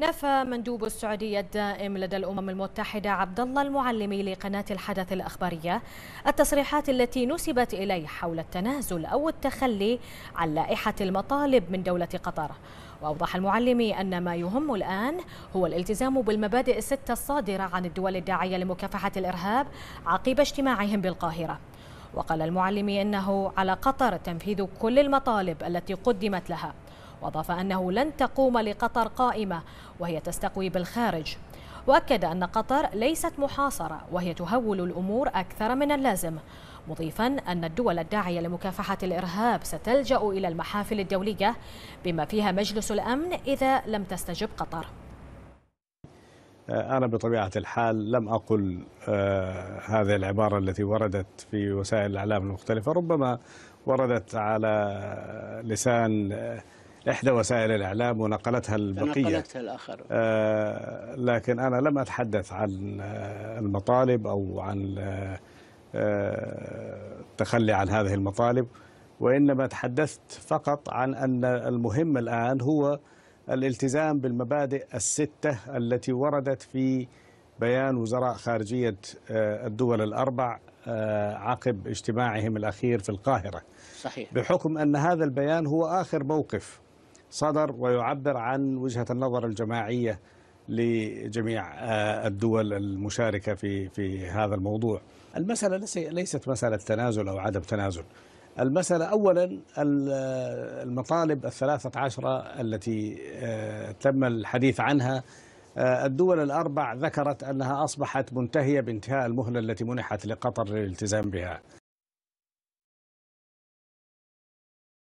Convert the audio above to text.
نفى مندوب السعودية الدائم لدى الأمم المتحدة عبد الله المعلمي لقناة الحدث الأخبارية التصريحات التي نسبت إليه حول التنازل أو التخلي عن لائحة المطالب من دولة قطر وأوضح المعلمي أن ما يهم الآن هو الالتزام بالمبادئ الستة الصادرة عن الدول الداعية لمكافحة الإرهاب عقب اجتماعهم بالقاهرة وقال المعلمي أنه على قطر تنفيذ كل المطالب التي قدمت لها وأضاف أنه لن تقوم لقطر قائمة وهي تستقوي بالخارج وأكد أن قطر ليست محاصرة وهي تهول الأمور أكثر من اللازم مضيفا أن الدول الداعية لمكافحة الإرهاب ستلجأ إلى المحافل الدولية بما فيها مجلس الأمن إذا لم تستجب قطر آه، أنا بطبيعة الحال لم أقل آه، هذه العبارة التي وردت في وسائل الإعلام المختلفة ربما وردت على لسان آه، إحدى وسائل الإعلام ونقلتها البقية نقلتها الآخر آه لكن أنا لم أتحدث عن آه، المطالب أو عن التخلي آه، آه، عن هذه المطالب وإنما تحدثت فقط عن أن المهم الآن هو الالتزام بالمبادئ الستة التي وردت في بيان وزراء خارجية الدول الأربع عقب اجتماعهم الأخير في القاهرة صحيح. بحكم أن هذا البيان هو آخر موقف صدر ويعبر عن وجهة النظر الجماعية لجميع آه، الدول المشاركة في في هذا الموضوع المسألة ليست مسألة تنازل أو عدم تنازل المسألة أولا المطالب الثلاثة عشرة التي آه، تم الحديث عنها آه، الدول الأربع ذكرت أنها أصبحت منتهية بانتهاء المهلة التي منحت لقطر للالتزام بها